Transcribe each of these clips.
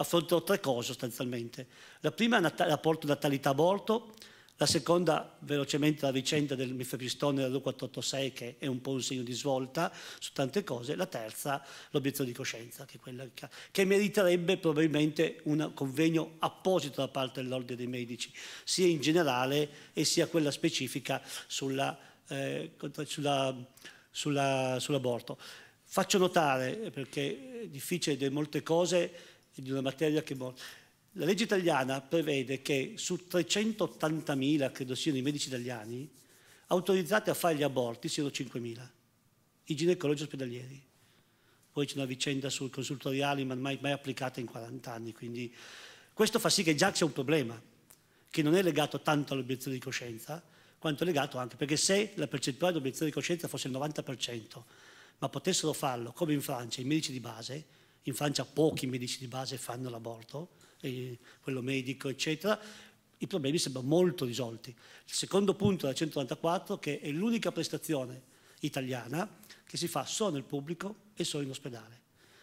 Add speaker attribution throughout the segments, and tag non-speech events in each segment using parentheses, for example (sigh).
Speaker 1: affrontano tre cose sostanzialmente. La prima è nat- rapporto natalità-aborto, la seconda velocemente la vicenda del mifepristone della 486 che è un po' un segno di svolta su tante cose, la terza l'obiezione di coscienza che, che, che meriterebbe probabilmente un convegno apposito da parte dell'ordine dei medici, sia in generale e sia quella specifica sulla, eh, sulla, sulla, sull'aborto. Faccio notare, perché è difficile dire molte cose, di una materia che... La legge italiana prevede che su 380.000, credo siano i medici italiani, autorizzati a fare gli aborti siano 5.000, i ginecologi ospedalieri. Poi c'è una vicenda sui consultoriali, ma mai, mai applicata in 40 anni, quindi questo fa sì che già c'è un problema, che non è legato tanto all'obiezione di coscienza, quanto è legato anche, perché se la percentuale di obiezione di coscienza fosse il 90%, ma potessero farlo, come in Francia, i medici di base, in Francia pochi medici di base fanno l'aborto, quello medico eccetera, i problemi sembrano molto risolti. Il secondo punto la 194 che è l'unica prestazione italiana che si fa solo nel pubblico e solo in ospedale.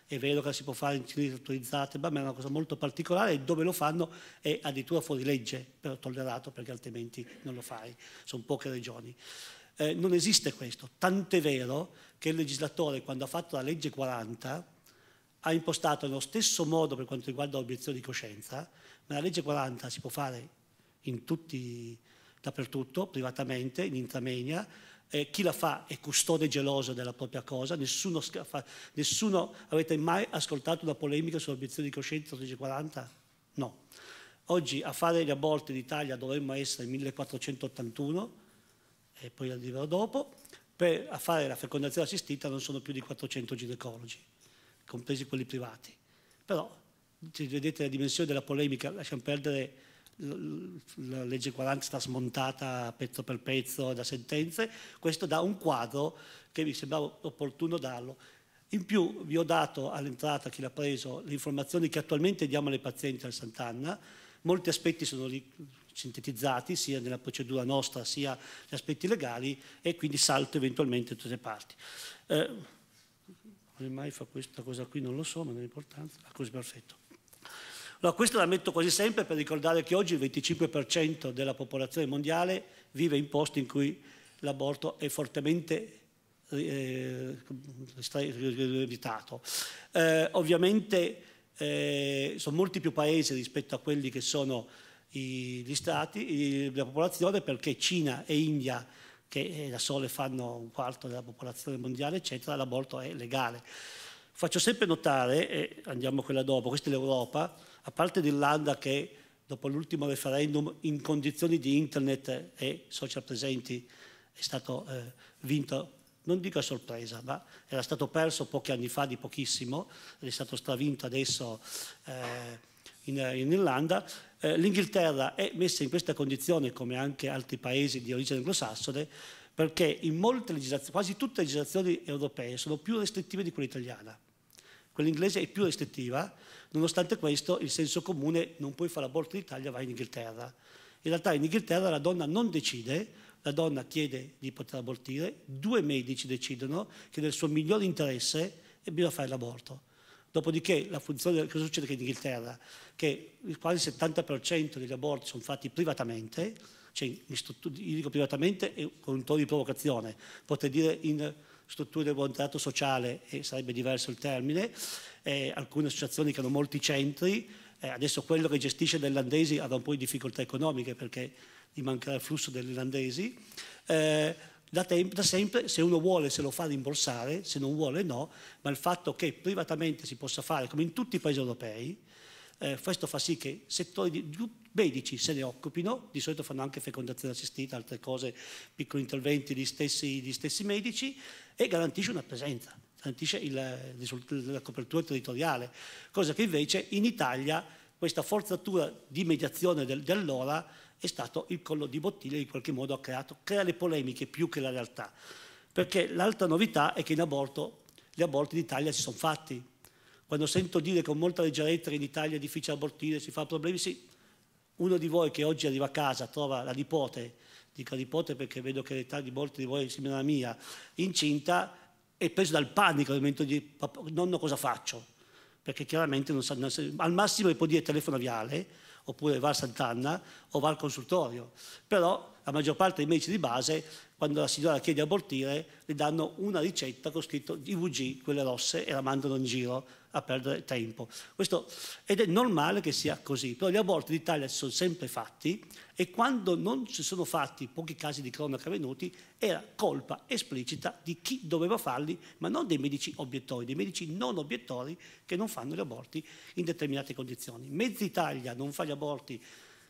Speaker 1: È vero che la si può fare in cliniche autorizzate, ma è una cosa molto particolare e dove lo fanno è addirittura fuori legge, però tollerato perché altrimenti non lo fai, sono poche regioni. Eh, non esiste questo, tant'è vero che il legislatore quando ha fatto la legge 40 ha impostato allo stesso modo per quanto riguarda l'obiezione di coscienza, ma la legge 40 si può fare in tutti, dappertutto, privatamente, in intramenia, eh, chi la fa è custode geloso della propria cosa, nessuno, scafa, nessuno avete mai ascoltato una polemica sull'obiezione di coscienza sulla legge 40? No. Oggi a fare gli aborti in Italia dovremmo essere 1481, e poi arriverò dopo, per a fare la fecondazione assistita non sono più di 400 ginecologi compresi quelli privati. Però se vedete la dimensione della polemica, lasciamo perdere la legge 40 sta smontata pezzo per pezzo da sentenze, questo dà un quadro che mi sembrava opportuno darlo. In più vi ho dato all'entrata, chi l'ha preso, le informazioni che attualmente diamo alle pazienti al Sant'Anna, molti aspetti sono sintetizzati sia nella procedura nostra sia gli aspetti legali e quindi salto eventualmente tutte le parti. Eh, come mai fa questa cosa qui non lo so, ma non è importante, ah, così perfetto. Allora, questo la metto quasi sempre per ricordare che oggi il 25% della popolazione mondiale vive in posti in cui l'aborto è fortemente eh, evitato. Eh, ovviamente eh, sono molti più paesi rispetto a quelli che sono i, gli stati, i, la popolazione, perché Cina e India che eh, da sole fanno un quarto della popolazione mondiale, eccetera, l'aborto è legale. Faccio sempre notare, e andiamo a quella dopo, questa è l'Europa, a parte l'Irlanda che dopo l'ultimo referendum in condizioni di internet e social presenti è stato eh, vinto, non dico a sorpresa, ma era stato perso pochi anni fa di pochissimo, ed è stato stravinto adesso eh, in, in Irlanda, eh, L'Inghilterra è messa in questa condizione, come anche altri paesi di origine anglosassone, perché in molte legislazioni, quasi tutte le legislazioni europee sono più restrittive di quella italiana. Quella inglese è più restrittiva, nonostante questo il senso comune non puoi fare aborto in Italia, vai in Inghilterra. In realtà in Inghilterra la donna non decide, la donna chiede di poter abortire, due medici decidono che nel suo migliore interesse bisogna fare l'aborto. Dopodiché la funzione, cosa succede che in Inghilterra? Che quasi il 70% degli aborti sono fatti privatamente, cioè io dico privatamente e con un tono di provocazione, potrei dire in strutture del volontariato sociale, e sarebbe diverso il termine, eh, alcune associazioni che hanno molti centri, eh, adesso quello che gestisce gli irlandesi avrà un po' di difficoltà economiche perché gli mancherà il flusso degli irlandesi, eh, da, da, sempre, se uno vuole se lo fa rimborsare, se non vuole no, ma il fatto che privatamente si possa fare, come in tutti i paesi europei, eh, questo fa sì che settori di, medici se ne occupino, di solito fanno anche fecondazione assistita, altre cose, piccoli interventi gli stessi, gli stessi medici, e garantisce una presenza, garantisce il, la copertura territoriale, cosa che invece in Italia questa forzatura di mediazione del, dell'ora è stato il collo di bottiglia in qualche modo ha creato, crea le polemiche più che la realtà. Perché l'altra novità è che in aborto, gli aborti in Italia si sono fatti. Quando sento dire con molta leggerezza che in Italia è difficile abortire, si fa problemi, sì. Uno di voi che oggi arriva a casa, trova la nipote, dico nipote perché vedo che l'età di molti di voi è simile alla mia, incinta, è preso dal panico al momento di nonno cosa faccio? Perché chiaramente non sa, non sa, al massimo gli può dire telefono viale, oppure va a Sant'Anna o va al Consultorio. Però la maggior parte dei medici di base, quando la signora chiede di abortire, le danno una ricetta con scritto IVG, quelle rosse, e la mandano in giro a perdere tempo. Questo, ed è normale che sia così, però gli aborti in Italia si sono sempre fatti e quando non si sono fatti pochi casi di cronaca avvenuti era colpa esplicita di chi doveva farli, ma non dei medici obiettori, dei medici non obiettori che non fanno gli aborti in determinate condizioni. Mezza Italia non fa gli aborti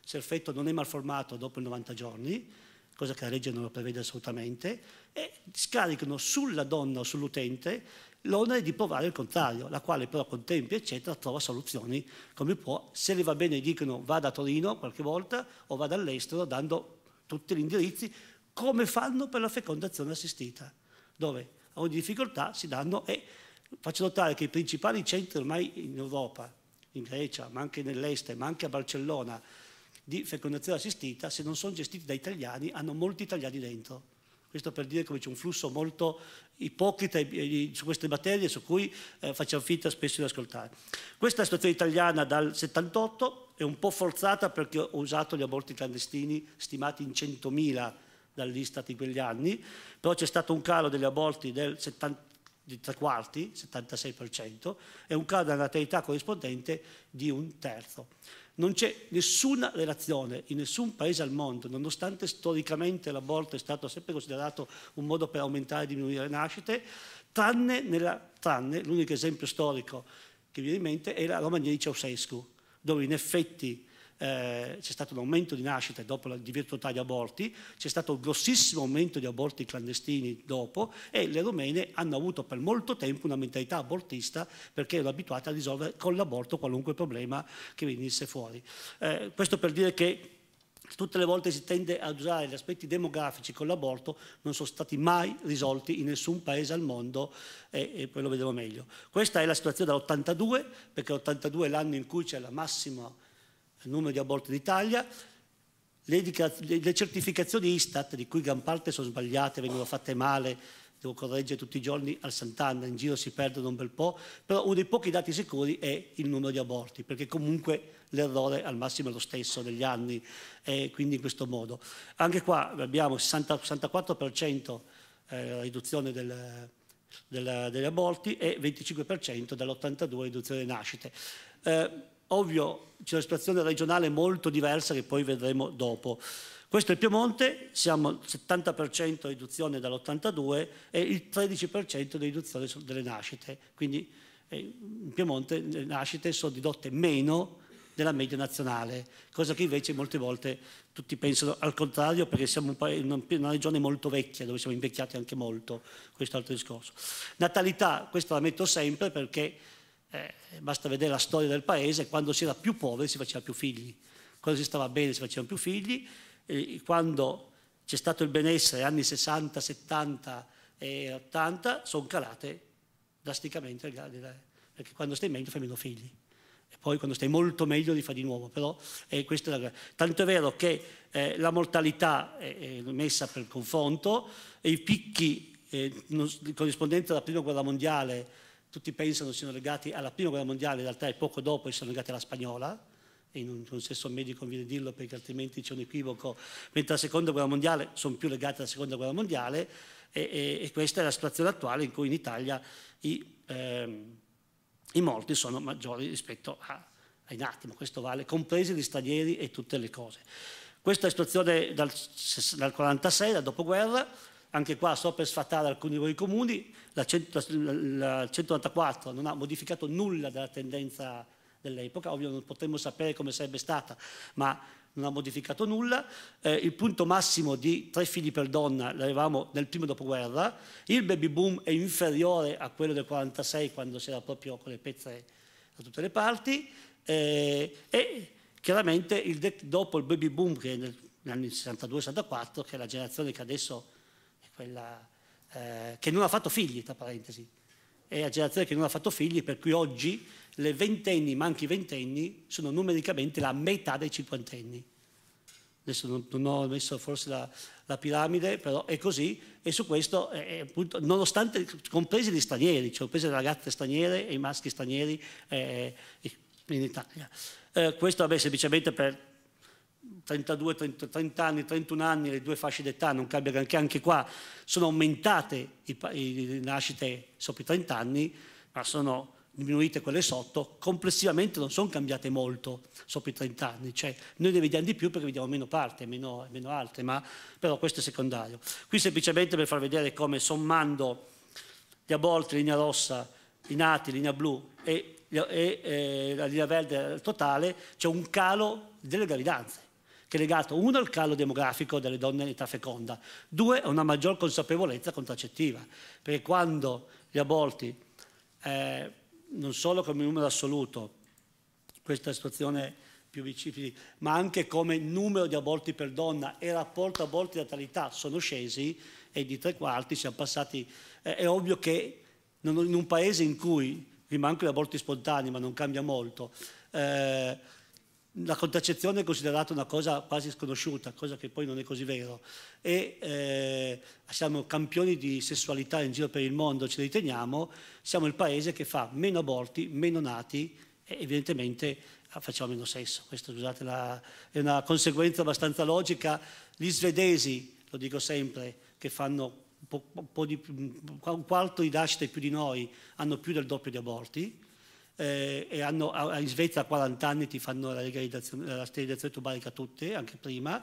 Speaker 1: se il feto non è malformato dopo i 90 giorni, cosa che la legge non lo prevede assolutamente, e scaricano sulla donna o sull'utente l'onere di provare il contrario, la quale però con tempi eccetera trova soluzioni come può, se le va bene dicono vada a Torino qualche volta o vada all'estero dando tutti gli indirizzi, come fanno per la fecondazione assistita, dove a ogni difficoltà si danno e faccio notare che i principali centri ormai in Europa, in Grecia, ma anche nell'est, ma anche a Barcellona, di fecondazione assistita, se non sono gestiti da italiani, hanno molti italiani dentro questo per dire come c'è un flusso molto ipocrita su queste materie su cui eh, facciamo finta spesso di ascoltare. Questa è la situazione italiana dal 78, è un po' forzata perché ho usato gli aborti clandestini stimati in 100.000 dall'Istat in quegli anni, però c'è stato un calo degli aborti del 70, di tre quarti, 76%, e un calo della natalità corrispondente di un terzo. Non c'è nessuna relazione in nessun paese al mondo, nonostante storicamente l'aborto è stato sempre considerato un modo per aumentare e diminuire le nascite, tranne, nella, tranne l'unico esempio storico che viene in mente è la Romania di Ceausescu, dove in effetti eh, c'è stato un aumento di nascite dopo il divieto totale di aborti, c'è stato un grossissimo aumento di aborti clandestini dopo e le romene hanno avuto per molto tempo una mentalità abortista perché erano abituate a risolvere con l'aborto qualunque problema che venisse fuori. Eh, questo per dire che Tutte le volte si tende ad usare gli aspetti demografici con l'aborto, non sono stati mai risolti in nessun paese al mondo e, e poi lo vedremo meglio. Questa è la situazione dall'82, perché l'82 è l'anno in cui c'è la massima il numero di aborti d'Italia, le, le certificazioni Istat, di cui gran parte sono sbagliate, vengono fatte male, devo correggere tutti i giorni al Sant'Anna, in giro si perdono un bel po', però uno dei pochi dati sicuri è il numero di aborti, perché comunque l'errore al massimo è lo stesso negli anni, eh, quindi in questo modo. Anche qua abbiamo il 64% eh, riduzione del, del, degli aborti e 25% dall'82% riduzione delle nascite. Eh, Ovvio c'è una situazione regionale molto diversa che poi vedremo dopo. Questo è il Piemonte, siamo al 70% riduzione dall'82 e il 13% di riduzione delle nascite, quindi eh, in Piemonte le nascite sono ridotte meno della media nazionale, cosa che invece molte volte tutti pensano al contrario perché siamo in una regione molto vecchia dove siamo invecchiati anche molto, questo altro discorso. Natalità, questa la metto sempre perché eh, basta vedere la storia del paese, quando si era più poveri si faceva più figli, quando si stava bene si facevano più figli, eh, quando c'è stato il benessere anni 60, 70 e 80 sono calate drasticamente perché quando stai meglio fai meno figli e poi quando stai molto meglio li fa di nuovo, però eh, questa è la... Tanto è vero che eh, la mortalità è, è, messa per confronto e i picchi eh, non, corrispondenti alla prima guerra mondiale tutti pensano siano legati alla prima guerra mondiale, in realtà è poco dopo che sono legati alla spagnola, e in un senso medico conviene dirlo perché altrimenti c'è un equivoco, mentre la seconda guerra mondiale sono più legati alla seconda guerra mondiale e, e, e questa è la situazione attuale in cui in Italia i, ehm, i morti sono maggiori rispetto a, ai nati, ma questo vale, compresi gli stranieri e tutte le cose. Questa è la situazione dal 1946, dal dopoguerra, anche qua sto per sfatare alcuni voi comuni, la, 100, la, 194 non ha modificato nulla della tendenza dell'epoca, ovvio non potremmo sapere come sarebbe stata, ma non ha modificato nulla, eh, il punto massimo di tre figli per donna l'avevamo nel primo dopoguerra, il baby boom è inferiore a quello del 46 quando c'era proprio con le pezze da tutte le parti eh, e chiaramente il dopo il baby boom che è negli anni 62-64, che è la generazione che adesso quella, eh, che non ha fatto figli, tra parentesi. È la generazione che non ha fatto figli, per cui oggi le ventenni, ma anche i ventenni, sono numericamente la metà dei cinquantenni. Adesso non, non ho messo forse la, la, piramide, però è così, e su questo, eh, eh appunto, nonostante, compresi gli stranieri, cioè comprese le ragazze straniere e i maschi stranieri eh, eh in Italia. Eh, questo, vabbè, semplicemente per 32, 30, 30 anni, 31 anni, le due fasce d'età non cambia granché, anche qua sono aumentate le nascite sopra i 30 anni, ma sono diminuite quelle sotto, complessivamente non sono cambiate molto sopra i 30 anni, cioè noi ne vediamo di più perché vediamo meno parte, meno, meno altre, ma però questo è secondario. Qui semplicemente per far vedere come sommando gli aborti, linea rossa, i nati, linea blu e, e, e la linea verde totale, c'è un calo delle gravidanze che è legato uno al calo demografico delle donne in età feconda, due a una maggior consapevolezza contraccettiva, perché quando gli aborti, eh, non solo come numero assoluto, questa situazione più vicina, ma anche come numero di aborti per donna e rapporto aborti-natalità sono scesi e di tre quarti siamo passati, eh, è ovvio che in un paese in cui rimangono gli aborti spontanei ma non cambia molto, eh, la contraccezione è considerata una cosa quasi sconosciuta, cosa che poi non è così vero. E eh, siamo campioni di sessualità in giro per il mondo, ce li teniamo, siamo il paese che fa meno aborti, meno nati e evidentemente facciamo meno sesso. Questa scusate, la, è una conseguenza abbastanza logica. Gli svedesi, lo dico sempre, che fanno un, po', un, po di, un quarto di nascite più di noi, hanno più del doppio di aborti eh, e hanno, in Svezia a 40 anni ti fanno la, la sterilizzazione tubarica tutte, anche prima.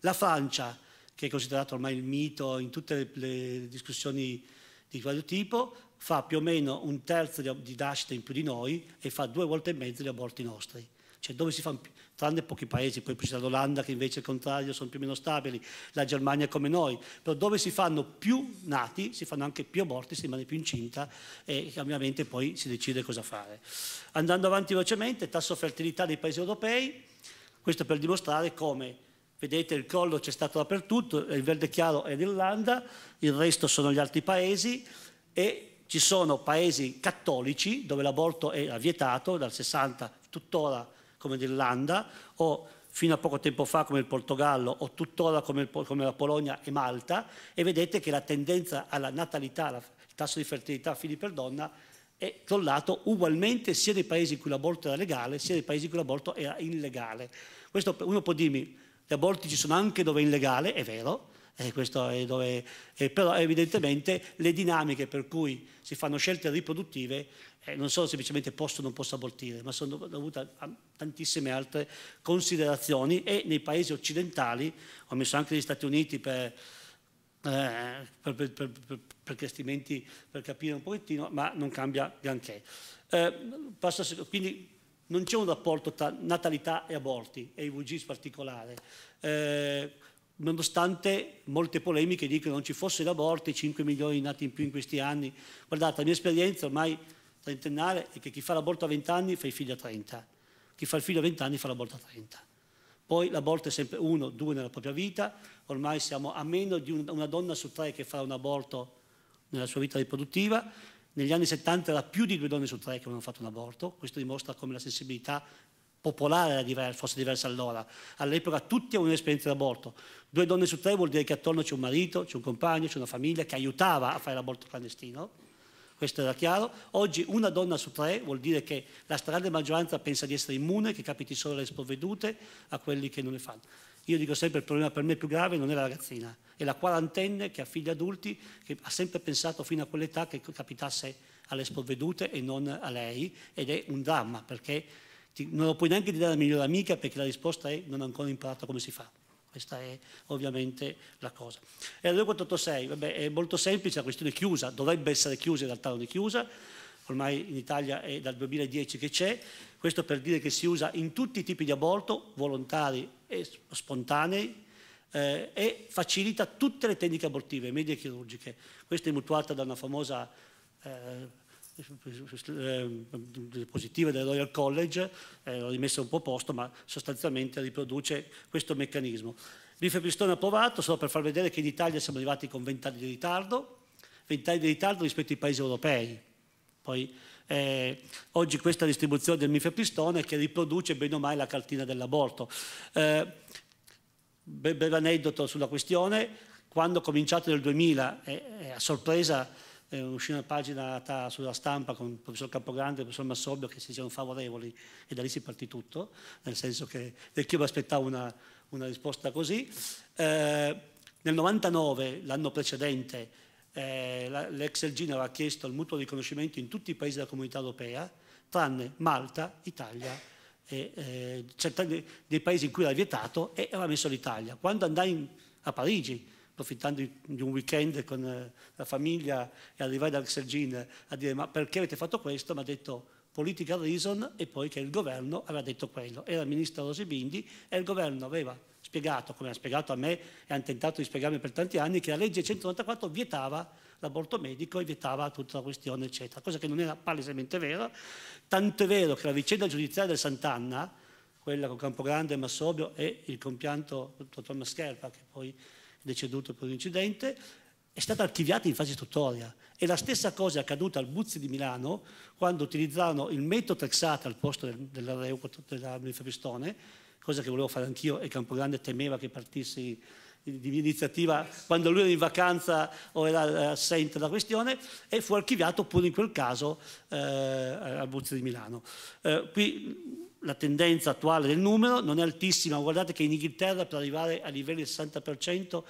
Speaker 1: La Francia, che è considerato ormai il mito in tutte le, le discussioni di vario tipo, fa più o meno un terzo di, di nascite in più di noi e fa due volte e mezzo gli aborti nostri. Cioè dove si fa, tranne pochi paesi, poi c'è l'Olanda che invece al contrario sono più o meno stabili, la Germania come noi, però dove si fanno più nati, si fanno anche più aborti, si rimane più incinta e ovviamente poi si decide cosa fare. Andando avanti velocemente, tasso fertilità dei paesi europei, questo per dimostrare come Vedete il collo c'è stato dappertutto, il verde chiaro è l'Irlanda, il resto sono gli altri paesi e ci sono paesi cattolici dove l'aborto è vietato dal 60 tuttora come l'Irlanda o fino a poco tempo fa come il Portogallo o tuttora come, il, come la Polonia e Malta e vedete che la tendenza alla natalità, alla, il tasso di fertilità a figli per donna è crollato ugualmente sia nei paesi in cui l'aborto era legale sia nei paesi in cui l'aborto era illegale. Questo uno può dirmi, gli aborti ci sono anche dove è illegale, è vero, eh, è dove, eh, però evidentemente le dinamiche per cui si fanno scelte riproduttive eh, non sono semplicemente posto o non posso abortire, ma sono dovute a tantissime altre considerazioni e nei paesi occidentali, ho messo anche gli Stati Uniti per, eh, per, per, per, per crescimenti, per capire un pochettino, ma non cambia granché. Eh, Passo, quindi non c'è un rapporto tra natalità e aborti, e IVG in particolare. Eh, nonostante molte polemiche dicono non ci fosse l'aborto, i 5 milioni di nati in più in questi anni. Guardate, la mia esperienza ormai trentennale è che chi fa l'aborto a 20 anni fa i figli a 30, chi fa il figlio a 20 anni fa l'aborto a 30. Poi l'aborto è sempre uno, due nella propria vita, ormai siamo a meno di una donna su tre che fa un aborto nella sua vita riproduttiva, negli anni 70 era più di due donne su tre che avevano fatto un aborto, questo dimostra come la sensibilità popolare diversa, fosse diversa allora. All'epoca tutti avevano un'esperienza d'aborto. Due donne su tre vuol dire che attorno c'è un marito, c'è un compagno, c'è una famiglia che aiutava a fare l'aborto clandestino. Questo era chiaro. Oggi una donna su tre vuol dire che la stragrande maggioranza pensa di essere immune, che capiti solo le sprovvedute a quelli che non le fanno. Io dico sempre il problema per me più grave non è la ragazzina, è la quarantenne che ha figli adulti, che ha sempre pensato fino a quell'età che capitasse alle sprovvedute e non a lei ed è un dramma perché non lo puoi neanche dire alla migliore amica perché la risposta è non ho ancora imparato come si fa. Questa è ovviamente la cosa. E la 486, vabbè, è molto semplice, la questione è chiusa, dovrebbe essere chiusa, in realtà non è chiusa, ormai in Italia è dal 2010 che c'è, questo per dire che si usa in tutti i tipi di aborto, volontari e spontanei, eh, e facilita tutte le tecniche abortive, medie e chirurgiche. Questa è mutuata da una famosa eh, Ehm, positiva del Royal College, eh, l'ho rimessa un po' a posto, ma sostanzialmente riproduce questo meccanismo. L'ifebristone approvato, solo per far vedere che in Italia siamo arrivati con 20 anni di ritardo, 20 anni di ritardo rispetto ai paesi europei. Poi, eh, oggi questa distribuzione del mifepristone che riproduce bene o male la cartina dell'aborto. Eh, breve aneddoto sulla questione, quando ho cominciato nel 2000, eh, eh, a sorpresa eh, uscì una pagina sulla stampa con il professor Capogrande e il professor Massobbio che si dicevano favorevoli e da lì si partì tutto, nel senso che io mi aspettavo una, una risposta così. Eh, nel 99, l'anno precedente, eh, l'ex Elgin aveva chiesto il mutuo riconoscimento in tutti i paesi della comunità europea, tranne Malta, Italia, e, eh, certi dei paesi in cui era vietato e aveva messo l'Italia. Quando andai in, a Parigi approfittando di un weekend con eh, la famiglia e arrivare dal Sergin a dire ma perché avete fatto questo? Mi ha detto political reason e poi che il governo aveva detto quello. Era il ministro Rosibindi e il governo aveva spiegato, come ha spiegato a me e hanno tentato di spiegarmi per tanti anni, che la legge 194 vietava l'aborto medico e vietava tutta la questione, eccetera, cosa che non era palesemente vera, tanto è vero che la vicenda giudiziaria del Sant'Anna, quella con Campogrande, Massobio e il compianto dottor Mascherpa, che poi deceduto per un incidente, è stata archiviata in fase istruttoria. E la stessa cosa è accaduta al Buzzi di Milano, quando utilizzarono il metotrexate al posto del, dell'areo Fristone, cosa che volevo fare anch'io e Campogrande temeva che partissi di mia iniziativa quando lui era in vacanza o era eh, assente dalla questione e fu archiviato pure in quel caso eh, al Buzzi di Milano. Eh, qui la tendenza attuale del numero non è altissima, guardate che in Inghilterra per arrivare a livelli del 60%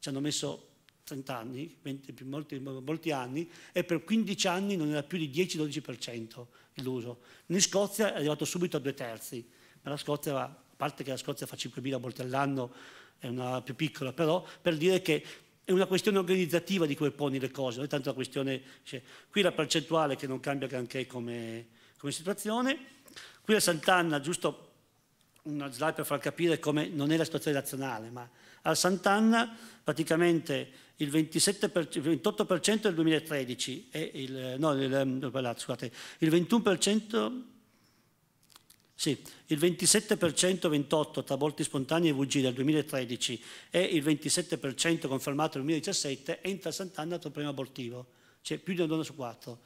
Speaker 1: ci hanno messo 30 anni, 20, molti, molti, anni, e per 15 anni non era più di 10-12% l'uso. In Scozia è arrivato subito a due terzi, ma la Scozia era, a parte che la Scozia fa 5.000 volte all'anno, è una più piccola, però per dire che è una questione organizzativa di come poni le cose, non è tanto una questione... Cioè, qui la percentuale che non cambia granché come, come situazione, Qui a Sant'Anna, giusto una slide per far capire come non è la situazione nazionale, ma a Sant'Anna praticamente il, 27 28% del 2013 e il, no, il, ehm, scusate, il 21%, sì, il 27% 28 tra aborti spontanei e VG del 2013 e il 27% confermato nel 2017 entra a Sant'Anna tra un premio abortivo, cioè più di una donna su quattro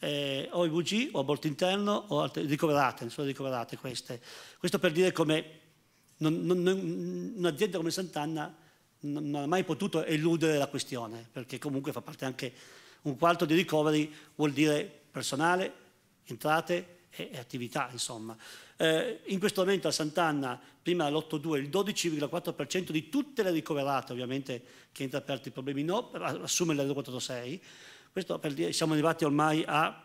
Speaker 1: eh, o IVG o aborto interno o altre, ricoverate, sono ricoverate queste. Questo per dire come non, non, non, un'azienda come Sant'Anna non ha mai potuto eludere la questione, perché comunque fa parte anche un quarto di ricoveri, vuol dire personale, entrate e, e attività, insomma. Eh, in questo momento a Sant'Anna, prima l'8,2, il 12,4% di tutte le ricoverate, ovviamente chi entra aperto i problemi no, assume 6. Questo per dire, siamo arrivati ormai a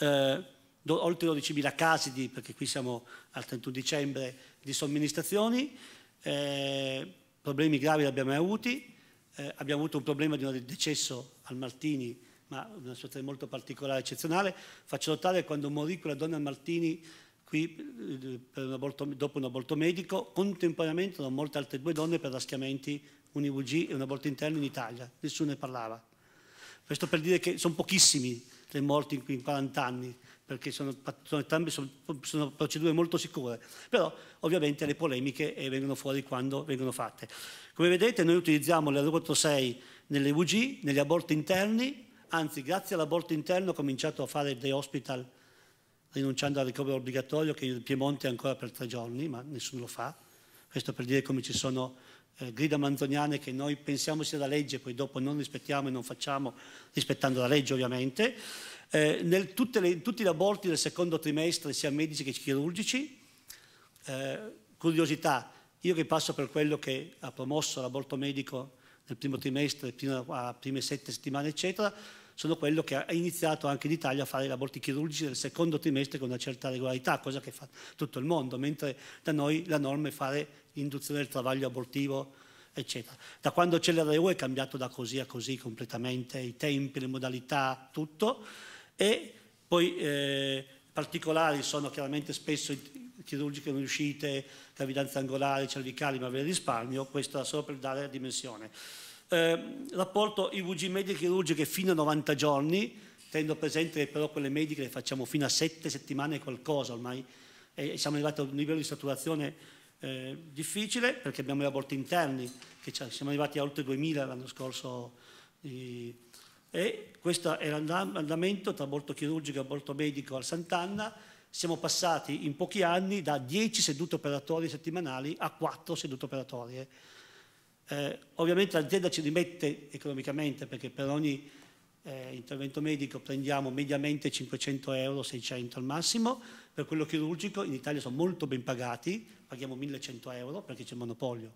Speaker 1: eh, oltre 12.000 casi, di, perché qui siamo al 31 dicembre, di somministrazioni, eh, problemi gravi li abbiamo avuti, eh, abbiamo avuto un problema di un decesso al Martini, ma una situazione molto particolare, eccezionale. Faccio notare quando morì quella donna al Martini, qui eh, un aborto, dopo un aborto medico, contemporaneamente da molte altre due donne per raschiamenti, un IVG e un aborto interno in Italia, nessuno ne parlava. Questo per dire che sono pochissimi le morti in 40 anni, perché sono, sono, entrambe, sono, procedure molto sicure, però ovviamente le polemiche eh, vengono fuori quando vengono fatte. Come vedete noi utilizziamo l'R46 nelle UG, negli aborti interni, anzi grazie all'aborto interno ho cominciato a fare dei hospital rinunciando al ricovero obbligatorio che in Piemonte è ancora per tre giorni, ma nessuno lo fa. Questo per dire come ci sono eh, grida manzoniane che noi pensiamo sia la legge, poi dopo non rispettiamo e non facciamo, rispettando la legge ovviamente. Eh, nel, le, tutti gli aborti del secondo trimestre, sia medici che chirurgici. Eh, curiosità, io che passo per quello che ha promosso l'aborto medico nel primo trimestre, fino a prime sette settimane, eccetera, sono quello che ha iniziato anche in Italia a fare gli aborti chirurgici nel secondo trimestre con una certa regolarità, cosa che fa tutto il mondo, mentre da noi la norma è fare induzione del travaglio abortivo, eccetera. Da quando c'è l'RU è cambiato da così a così completamente, i tempi, le modalità, tutto, e poi eh, particolari sono chiaramente spesso chirurgiche non riuscite, gravidanze angolari, cervicali, ma ve le risparmio, questo solo per dare la dimensione. Eh, rapporto IVG medie chirurgiche fino a 90 giorni, tenendo presente che però quelle mediche le facciamo fino a 7 settimane qualcosa ormai, e eh, siamo arrivati a un livello di saturazione eh, difficile perché abbiamo gli aborti interni, che siamo arrivati a oltre 2000 l'anno scorso, e questo è l'andamento tra aborto chirurgico e aborto medico al Sant'Anna. Siamo passati in pochi anni da 10 sedute operatorie settimanali a 4 sedute operatorie. Eh, ovviamente l'azienda ci rimette economicamente perché per ogni eh, intervento medico prendiamo mediamente 500 euro, 600 al massimo, per quello chirurgico in Italia sono molto ben pagati, paghiamo 1100 euro perché c'è il monopolio.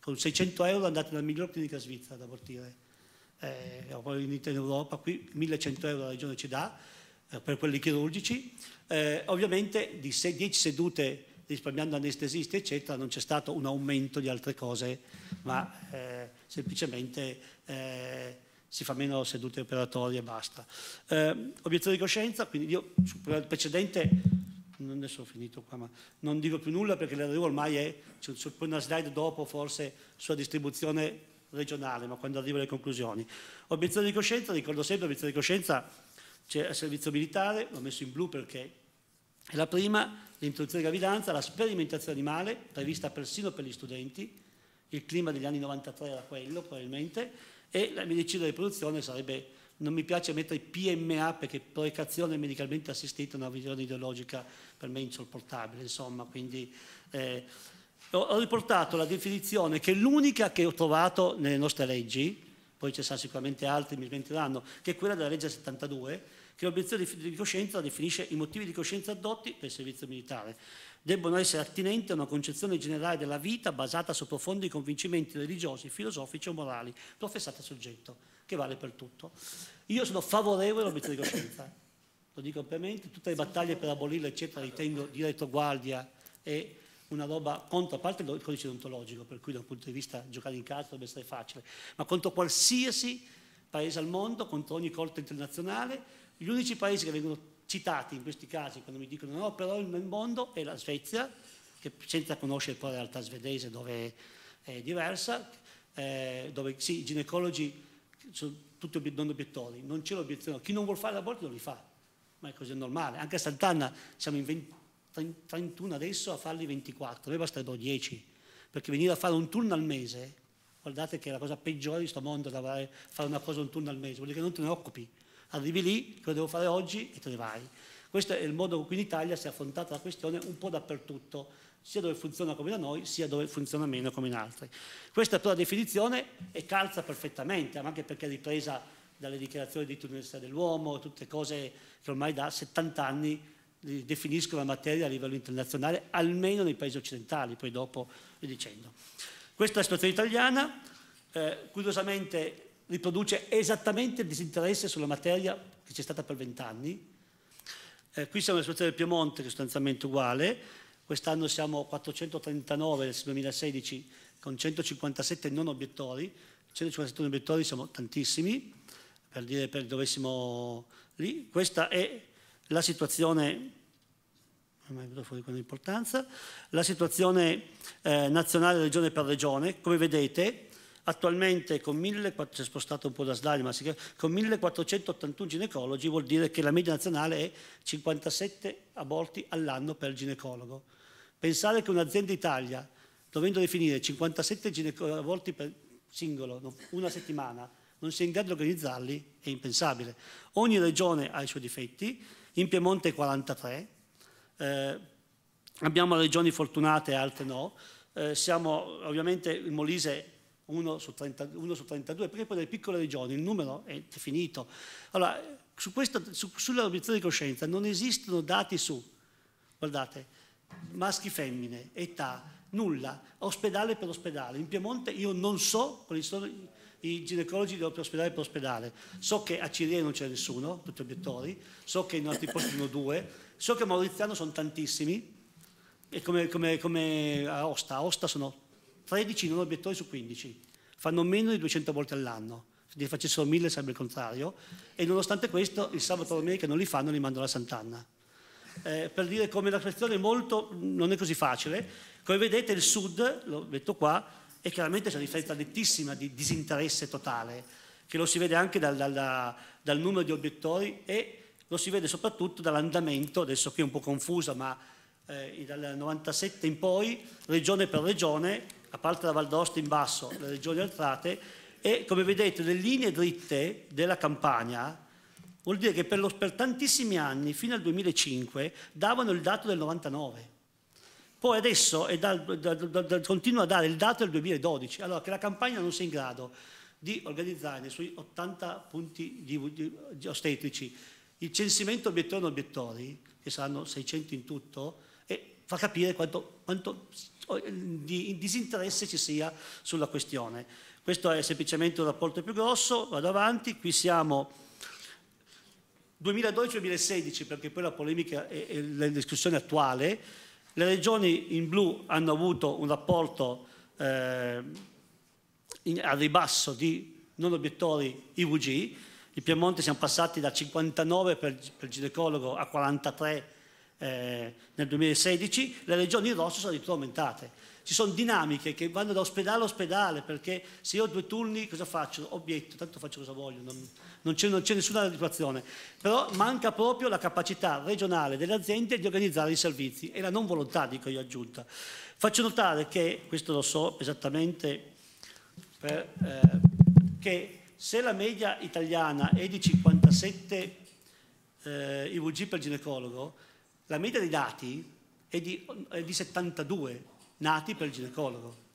Speaker 1: Con 600 euro andate nella miglior clinica svizzera ad abortire, eh, poi in Europa, qui 1100 euro la regione ci dà eh, per quelli chirurgici, eh, ovviamente di 10 sedute risparmiando anestesisti eccetera non c'è stato un aumento di altre cose, ma eh, semplicemente eh, si fa meno sedute operatorie e basta. Eh, obiezione di coscienza, quindi io sul precedente, non ne sono finito qua, ma non dico più nulla perché l'arrivo ormai è, c'è poi una slide dopo forse sulla distribuzione regionale, ma quando arrivo alle conclusioni. Obiezione di coscienza, ricordo sempre, obiezione di coscienza c'è il servizio militare, l'ho messo in blu perché è la prima, l'introduzione di gravidanza, la sperimentazione animale, prevista persino per gli studenti, il clima degli anni 93 era quello probabilmente, e la medicina di riproduzione sarebbe, non mi piace mettere PMA perché precazione medicalmente assistita è una visione ideologica per me insopportabile, insomma, quindi... Eh, ho riportato la definizione che è l'unica che ho trovato nelle nostre leggi, poi ci saranno sicuramente altri, mi smentiranno, che è quella della legge 72, che l'obiezione di coscienza definisce i motivi di coscienza adotti per il servizio militare debbono essere attinenti a una concezione generale della vita basata sotto fondi convincimenti religiosi, filosofici o morali professati al soggetto, che vale per tutto. Io sono favorevole all'obiezione di coscienza, (coughs) lo dico ampiamente, tutte le battaglie per abolirla, eccetera, ritengo di retroguardia e una roba contro, a parte il codice deontologico, per cui da un punto di vista giocare in casa dovrebbe essere facile, ma contro qualsiasi paese al mondo, contro ogni corte internazionale, gli unici paesi che vengono citati in questi casi quando mi dicono no, però il nel mondo è la Svezia, che senza conoscere poi la realtà svedese dove è diversa, eh, dove sì, i ginecologi sono tutti non obiettori, non c'è l'obiezione, chi non vuole fare l'aborto non li fa, ma è così normale. Anche a Sant'Anna siamo in 20, 31 adesso a farli 24, noi basterebbero 10, perché venire a fare un turno al mese, guardate che è la cosa peggiore di questo mondo, fare una cosa un turno al mese, vuol dire che non te ne occupi Arrivi lì, che lo devo fare oggi e te ne vai. Questo è il modo in cui in Italia si è affrontata la questione un po' dappertutto, sia dove funziona come da noi, sia dove funziona meno come in altri. Questa però la definizione e calza perfettamente, anche perché è ripresa dalle dichiarazioni di Tunisia dell'uomo, tutte cose che ormai da 70 anni definiscono la materia a livello internazionale, almeno nei paesi occidentali, poi dopo vi dicendo. Questa è la situazione italiana, eh, curiosamente riproduce esattamente il disinteresse sulla materia che c'è stata per vent'anni. Eh, qui siamo nella situazione del Piemonte che è sostanzialmente uguale, quest'anno siamo 439 nel 2016 con 157 non obiettori, 157 non obiettori siamo tantissimi, per dire per dovessimo lì. Questa è la situazione la situazione eh, nazionale regione per regione, come vedete attualmente con 1481 ginecologi vuol dire che la media nazionale è 57 aborti all'anno per ginecologo. Pensare che un'azienda Italia, dovendo definire 57 aborti per singolo, una settimana, non sia in grado di organizzarli è impensabile. Ogni regione ha i suoi difetti, in Piemonte 43, eh, abbiamo regioni fortunate e altre no, eh, siamo, ovviamente il Molise 1 su, 30, 1 su 32, perché poi nelle piccole regioni il numero è definito. Allora, su questa, su, sull'obiezione di coscienza non esistono dati su, guardate, maschi, femmine, età, nulla, ospedale per ospedale. In Piemonte io non so quali sono i ginecologi di ospedale per ospedale. So che a Cirie non c'è nessuno, tutti obiettori, so che in altri posti sono due, so che a Mauriziano sono tantissimi, e come, come, come a Osta, a Osta sono 13 non obiettori su 15, fanno meno di 200 volte all'anno, se ne facessero 1000 sarebbe il contrario, e nonostante questo il sabato e domenica non li fanno, li mandano a Sant'Anna. Eh, per dire come la questione è molto, non è così facile, come vedete il sud, lo metto qua, e chiaramente c'è una differenza nettissima di disinteresse totale, che lo si vede anche dal, dal, dal numero di obiettori e lo si vede soprattutto dall'andamento, adesso qui è un po' confuso ma eh, dal 97 in poi, regione per regione, a parte la Val d'Osta in basso, le regioni altrate, e come vedete le linee dritte della campagna vuol dire che per, lo, per tantissimi anni, fino al 2005, davano il dato del 99. Poi adesso da, da, da, continua a dare il dato del 2012, allora che la campagna non sia in grado di organizzare nei suoi 80 punti di, di, di ostetrici il censimento obiettori non obiettori, che saranno 600 in tutto, fa capire quanto, quanto oh, di disinteresse ci sia sulla questione. Questo è semplicemente un rapporto più grosso, vado avanti, qui siamo 2012-2016 perché poi la polemica è la discussione attuale, le regioni in blu hanno avuto un rapporto eh, in, a ribasso di non obiettori IVG, in Piemonte siamo passati da 59 per, per ginecologo a 43 per eh, nel 2016, le regioni rosse sono addirittura aumentate. Ci sono dinamiche che vanno da ospedale a ospedale, perché se io ho due turni cosa faccio? Obietto, tanto faccio cosa voglio, non, non c'è, nessuna situazione. Però manca proprio la capacità regionale delle aziende di organizzare i servizi e la non volontà, dico io aggiunta. Faccio notare che, questo lo so esattamente, per, eh, che se la media italiana è di 57 eh, IVG per ginecologo, la media dei dati è di, è di 72 nati per ginecologo.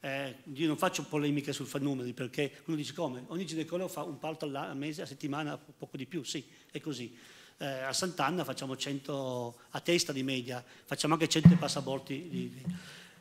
Speaker 1: Eh, io non faccio polemiche sul numeri perché uno dice come? Ogni ginecologo fa un parto al mese, a settimana, poco di più, sì, è così. Eh, a Sant'Anna facciamo 100 a testa di media, facciamo anche 100 passaborti.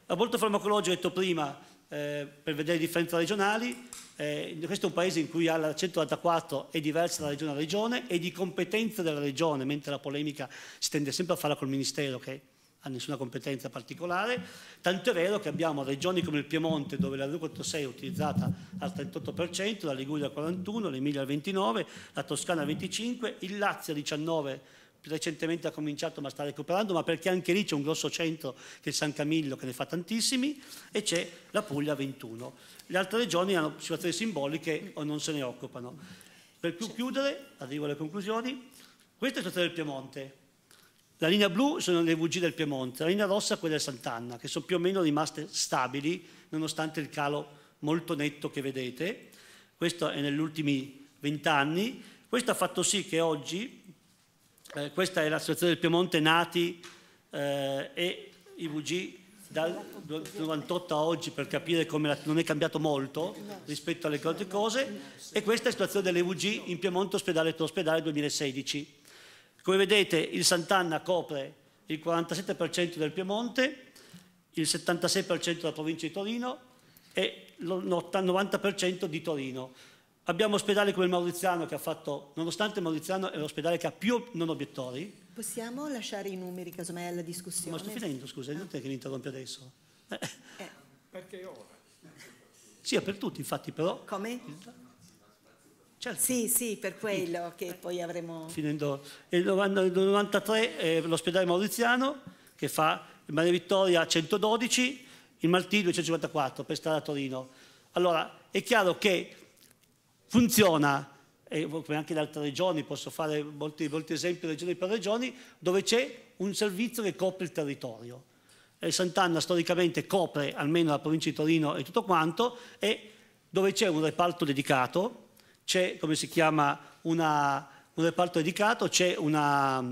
Speaker 1: L'aborto farmacologico, ho detto prima, eh, per vedere le differenze regionali. Eh, questo è un paese in cui la 184 è diversa da regione a regione e di competenza della regione, mentre la polemica si tende sempre a farla col Ministero che ha nessuna competenza particolare, tanto è vero che abbiamo regioni come il Piemonte dove la 246 è utilizzata al 38%, la Liguria al 41%, l'Emilia al 29%, la Toscana al 25%, il Lazio al 19%, recentemente ha cominciato ma sta recuperando, ma perché anche lì c'è un grosso centro che è San Camillo che ne fa tantissimi e c'è la Puglia 21. Le altre regioni hanno situazioni simboliche o non se ne occupano. Per più chiudere, arrivo alle conclusioni, questa è la situazione del Piemonte. La linea blu sono le VG del Piemonte, la linea rossa quella di Sant'Anna, che sono più o meno rimaste stabili nonostante il calo molto netto che vedete. Questo è negli ultimi vent'anni. Questo ha fatto sì che oggi eh, questa è l'associazione del Piemonte nati eh, e IVG dal 98 a oggi per capire come la, non è cambiato molto rispetto alle altre cose e questa è la situazione dell'EVG in Piemonte ospedale per ospedale 2016. Come vedete il Sant'Anna copre il 47% del Piemonte, il 76% della provincia di Torino e il 90% di Torino. Abbiamo ospedali come il Mauriziano che ha fatto, nonostante il Mauriziano è l'ospedale che ha più non obiettori. Possiamo lasciare i numeri casomai alla discussione? Ma sto finendo, scusa, ah. non te che mi interrompi adesso. Eh. Perché ora? Sì, è per tutti, infatti, però. Come? Certo. Sì, sì, per quello che poi avremo. Finendo. Il 93 è l'ospedale Mauriziano che fa il Maria Vittoria 112, il Maltì 254 per stare a Torino. Allora, è chiaro che funziona, e come anche in altre regioni, posso fare molti, molti esempi regioni per regioni, dove c'è un servizio che copre il territorio. E Sant'Anna storicamente copre almeno la provincia di Torino e tutto quanto, e dove c'è un reparto dedicato, c'è come si chiama una, un reparto dedicato, c'è una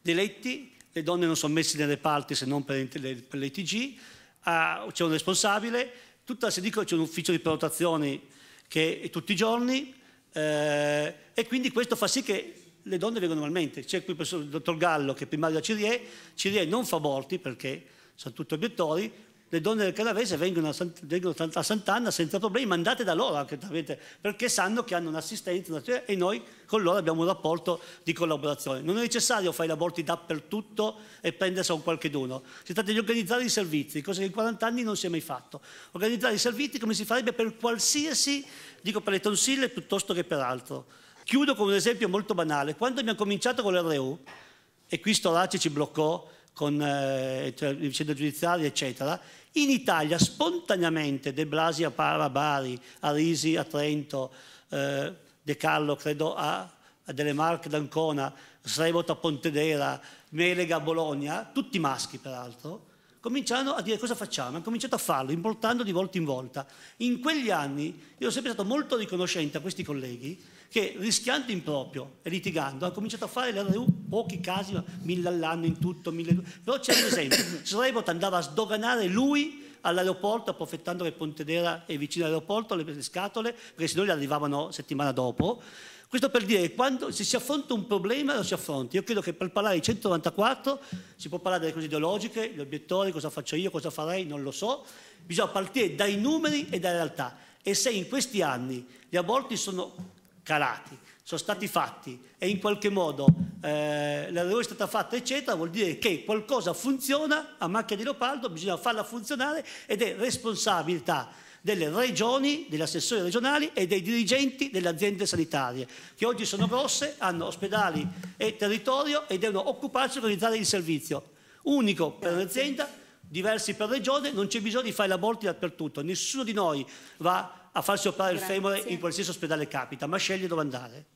Speaker 1: dei letti, le donne non sono messe nei reparti se non per, per l'ETG, ah, c'è un responsabile, tutta, se dico c'è un ufficio di prenotazioni che tutti i giorni eh, e quindi questo fa sì che le donne vengano normalmente. C'è qui il dottor Gallo che è primario della Cirie, Cirie non fa aborti perché sono tutti obiettori, le donne del Calavese vengono a, San, vengono a Sant'Anna senza problemi, mandate da loro anche, perché sanno che hanno un'assistenza assistente e noi con loro abbiamo un rapporto di collaborazione. Non è necessario fare aborti dappertutto e prendersi un qualche d'uno. Si tratta di organizzare i servizi, cosa che in 40 anni non si è mai fatto. Organizzare i servizi come si farebbe per qualsiasi, dico per le tonsille piuttosto che per altro. Chiudo con un esempio molto banale. Quando abbiamo cominciato con l'RU, e qui Storace ci bloccò, con eh, cioè, vicende giudiziarie, eccetera. In Italia spontaneamente De Blasi a Parma, a Bari, a Risi, a Trento, eh, De Carlo credo a, a Delle Marche d'Ancona, Srevota, a Pontedera, Melega a Bologna, tutti maschi peraltro, cominciano a dire cosa facciamo, hanno cominciato a farlo, importando di volta in volta. In quegli anni io sono sempre stato molto riconoscente a questi colleghi che rischiando improprio e litigando ha cominciato a fare l'RU, pochi casi, mille all'anno in tutto, mille... Però c'è un esempio, Srebot andava a sdoganare lui all'aeroporto approfittando che Pontedera è vicino all'aeroporto, le scatole, perché se no gli arrivavano settimana dopo. Questo per dire che quando, se si affronta un problema lo si affronta. Io credo che per parlare di 194 si può parlare delle cose ideologiche, gli obiettori, cosa faccio io, cosa farei, non lo so. Bisogna partire dai numeri e dalla realtà. E se in questi anni gli aborti sono calati, sono stati fatti e in qualche modo eh, la riunione è stata fatta eccetera, vuol dire che qualcosa funziona a macchia di leopardo, bisogna farla funzionare ed è responsabilità delle regioni, degli assessori regionali e dei dirigenti delle aziende sanitarie, che oggi sono grosse, hanno ospedali e territorio e devono occuparsi di organizzare il servizio. Unico per l'azienda, diversi per regione, non c'è bisogno di fare l'aborti dappertutto, nessuno di noi va a farsi operare il femore in qualsiasi ospedale capita, ma sceglie dove andare.